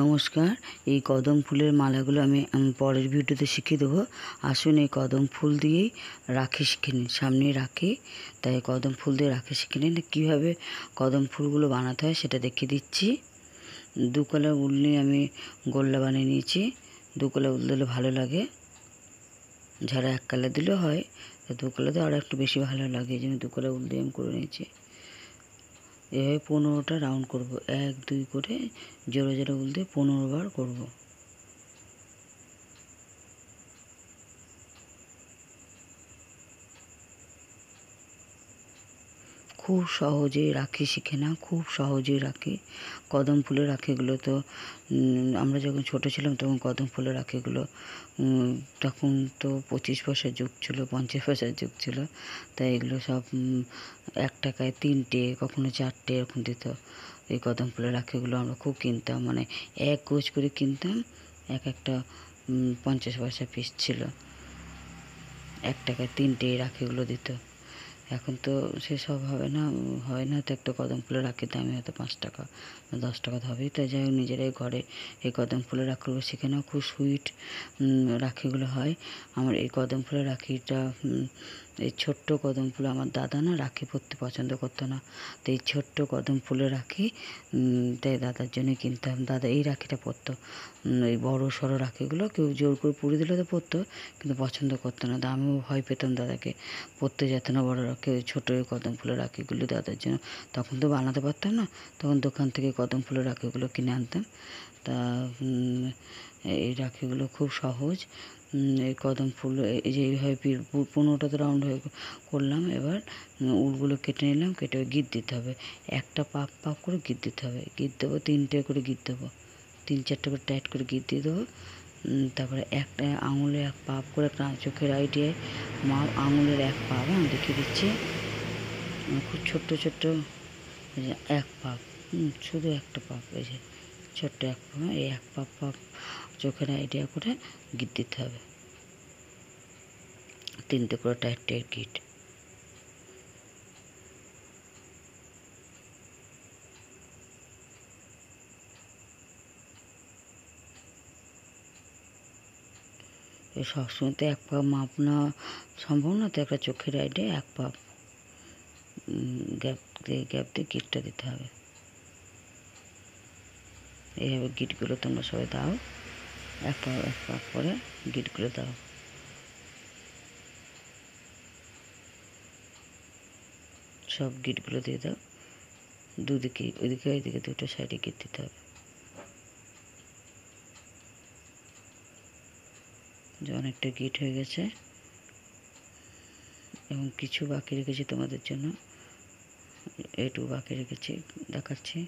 নমস্কার এই কদম ফুলের মালাগুলো আমি পরের ভিডিওতে শিখিয়ে দেবো আসুন এই কদম ফুল দিয়েই রাখি শিখে নিন সামনে রাখি তাই কদম ফুল দিয়ে রাখি শিখে নিন কীভাবে কদম ফুলগুলো বানাতে হয় সেটা দেখিয়ে দিচ্ছি দু কলা উল নিয়ে আমি গোল্লা বানিয়ে নিয়েছি দু কলা উল দিলে ভালো লাগে যারা এক কালার দিলেও হয় দু কলা দিয়ে আরও একটু বেশি ভালো লাগে এই জন্য দু কলা উল দিয়ে আমি করে নিয়েছি এভাবে পনেরোটা রাউন্ড করব এক দুই করে জোরে জোরে বলতে পনেরো বার করব খুব সহজে রাখি শিখে না খুব সহজে রাখি কদম ফুলের রাখিগুলো তো আমরা যখন ছোট ছিলাম তখন কদম ফুলের রাখিগুলো তখন তো পঁচিশ পয়সার যুগ ছিল পঞ্চাশ পয়সার যুগ ছিল তাই এগুলো সব এক টাকায় তিনটে কখনো চারটে এরকম দিত এই কদম ফুলের রাখিগুলো আমরা খুব কিনতাম মানে এক গোজ করে কিনতাম এক একটা পঞ্চাশ পয়সা পিস ছিল এক টাকায় তিনটে রাখিগুলো দিত এখন তো সেসব হবে না হয় না তো একটা কদম ফুলের রাখির দামে হয়তো পাঁচ টাকা দশ টাকা হবেই তাই যাই হোক নিজেরাই ঘরে এই কদম ফুলের আঁকিগুলো সেখানেও খুব সুইট রাখিগুলো হয় আমার এই কদম ফুলের রাখিটা এই ছোট্ট কদম ফুল আমার দাদা না রাখি পরতে পছন্দ করতো না তো এই ছোট্ট কদম ফুলে রাখি তাই দাদার জন্য কিনতাম দাদা এই রাখিটা পরতো এই বড় সড়ো রাখিগুলো কেউ জোর করে পুড়ে দিলে তো পরতো কিন্তু পছন্দ করতো না আমিও ভয় পেতাম দাদাকে পরতে যেত না বড় রাখি ওই ছোটো কদম ফুলের রাখিগুলো দাদার জন্য তখন তো বানাতে পারতাম না তখন দোকান থেকে কদম ফুলের রাখিগুলো কিনে আনতাম তা এই রাখিগুলো খুব সহজ এই কদম ফুল এই যে এইভাবে পনেরোটা তো রাউন্ড হয়ে করলাম এবার উলগুলো কেটে নিলাম কেটে গিট দিতে হবে একটা পাপ পাপ করে গিট দিতে হবে গিট দেবো তিনটে করে গিট দেবো তিন চারটে করে টাইট করে গিট দিয়ে দেবো তারপরে একটা আঙুলে এক পাপ করে একটা চোখের আইডিয়ায় মা আঙুলের এক পাপ হ্যাঁ দেখিয়ে দিচ্ছি খুব ছোট্ট ছোট্ট এক পাপ শুধু একটা পাপ এই যে ছোট্ট এক পাপ হ্যাঁ, এই এক পাপ পাপ চোখের আইডিয়া করে গিট দিতে হবে তিন টুকরো টাইটের গিট সবসময় তো এক পাপ মাপ নেওয়া সম্ভব না তো একটা চোখের আইডে এক পাপ গ্যাপ দিয়ে গ্যাপ দিয়ে গিটটা দিতে হবে এইভাবে গিটগুলো তোমরা সবাই দাও এক পা এক পা করে গিট করে দাও সব গিটগুলো দিয়ে দাও দুদিকে ওইদিকে ওইদিকে দুটো সাইডে গিট দিতে হবে যে অনেকটা গিট হয়ে গেছে এবং কিছু বাকি রেখেছি তোমাদের জন্য এটু বাকি রেখেছি দেখাচ্ছি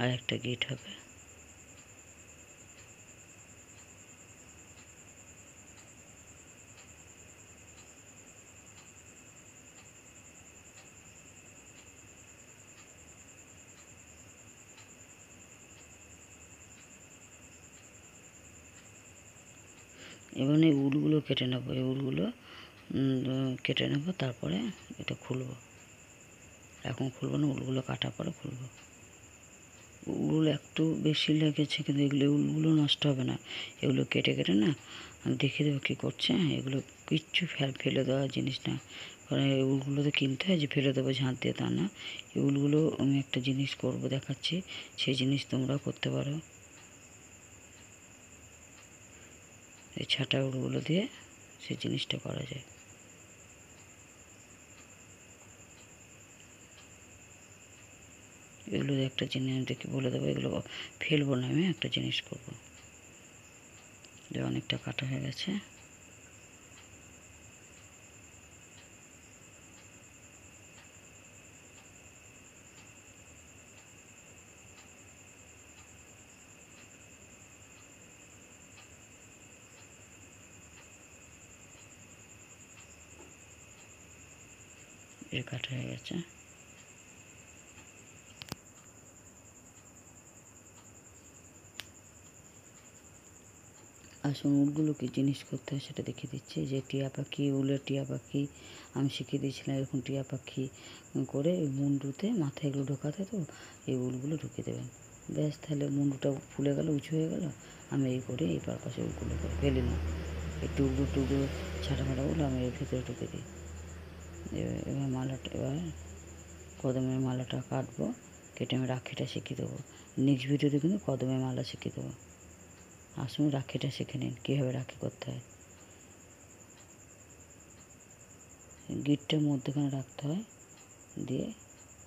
আর একটা গেট হবে এবং এই উলগুলো কেটে নেব এই উলগুলো কেটে নেব তারপরে এটা খুলব এখন খুলব না উলগুলো কাটার পরে খুলব উল একটু বেশি লেগেছে কিন্তু এগুলো উলগুলো নষ্ট হবে না এগুলো কেটে কেটে না আমি দেখে দেবো কী করছে হ্যাঁ, এগুলো কিচ্ছু ফেলে দেওয়া জিনিস না কারণ এই উলগুলো তো কিনতে হয় যে ফেলে দেবো ঝাঁত দিয়ে তা না এই উলগুলো আমি একটা জিনিস করব দেখাচ্ছি সেই জিনিস তোমরা করতে পারো এই ছাটা উলগুলো দিয়ে সেই জিনিসটা করা যায় এগুলো একটা জিনিস দেখি বলে দেবো এগুলো ফেলবো না আমি একটা জিনিস করব যে অনেকটা কাটা হয়ে গেছে কাটা হয়ে গেছে আসুন উলগুলো কী জিনিস করতে হয় সেটা দেখিয়ে দিচ্ছি যে টিয়া পাখি উলের টিয়া পাখি আমি শিখিয়ে দিয়েছিলাম এরকম টিয়া পাখি করে মুন্ডুতে মাথায় এগুলো ঢোকাতে তো এই উলগুলো ঢুকে দেবেন ব্যাস তাহলে মুন্ডুটা ফুলে গেল উঁচু হয়ে গেল আমি এই করে এই পারপাশে উলগুলো করে ফেলে না এই টুকরো টুকরো ছাটা উল আমি এর ভেতরে ঢুকে দিই এবার মালাটা এবার কদমের মালাটা কাটবো কেটে আমি রাখিটা শিখিয়ে দেবো নেক্সট ভিডিওতে কিন্তু কদমের মালা শিখিয়ে দেবো আসুন রাখিটা শিখে নিন কীভাবে রাখি করতে হয় গিটটা মধ্যেখানে রাখতে হয় দিয়ে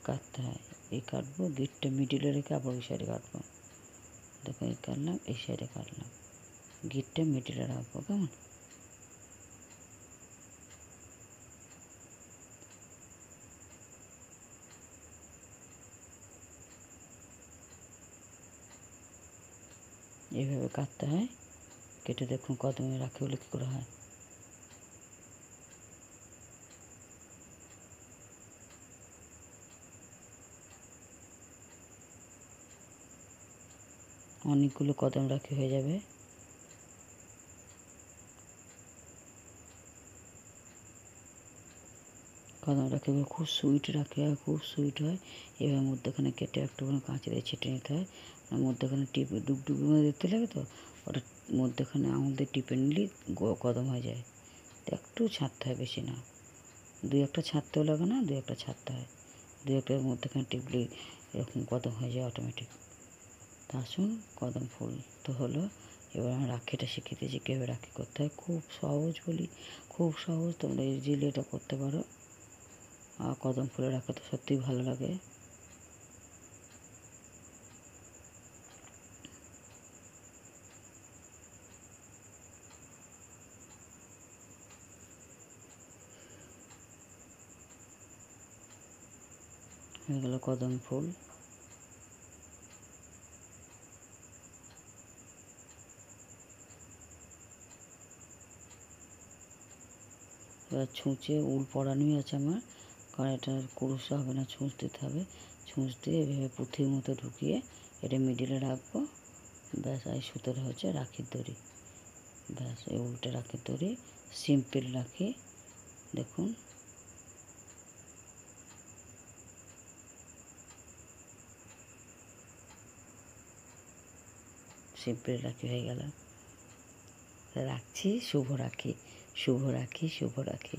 কাটতে হয় এই কাটবো গিটটা মিডিলে রেখে আবার ওই সাইডে কাটবো দেখো এই কাটলাম এই সাইডে কাটলাম গিটটা মিডিলে রাখবো কেমন এইভাবে কাটতে হয় কেটে দেখুন কদমে রাখি হলে কী করে হয় অনেকগুলো কদম রাখি হয়ে যাবে কদম রাখি খুব সুইট রাখে হয় খুব সুইট হয় এবার মধ্যেখানে কেটে একটুখানি কাঁচি দিয়ে ছেটে নিতে হয় মধ্যেখানে টিপে ডুবডুবি মধ্যে দেখতে লাগে তো ওটা মধ্যেখানে আঙুল দিয়ে টিপে নিলেই কদম হয়ে যায় তো একটু ছাড়তে হয় বেশি না দুই একটা ছাড়তেও লাগে না দুই একটা ছাড়তে হয় দুই একটার মধ্যেখানে টিপলে এরকম কদম হয়ে যায় অটোমেটিক তা আসুন কদম ফুল তো হলো এবার আমার রাখিটা শিখিয়ে দিয়েছি কীভাবে রাখি করতে হয় খুব সহজ বলি খুব সহজ তোমরা ইজিলি এটা করতে পারো আর কদম ফুলের রাখা তো সত্যিই ভালো লাগে এগুলো কদম ফুল এবার ছুঁচে উল পরানোই আছে আমার এটা কুরুষ হবে না ছুঁচ দিতে হবে ছুঁচ দিয়ে এভাবে পুঁথির মতো ঢুকিয়ে এটা মিডিলে রাখবো ব্যাস এই সুতোটা হচ্ছে রাখির দড়ি ব্যাস এই উলটা রাখির দড়ি সিম্পল রাখি দেখুন সিম্পল রাখি হয়ে গেল রাখছি শুভ রাখি শুভ রাখি শুভ রাখি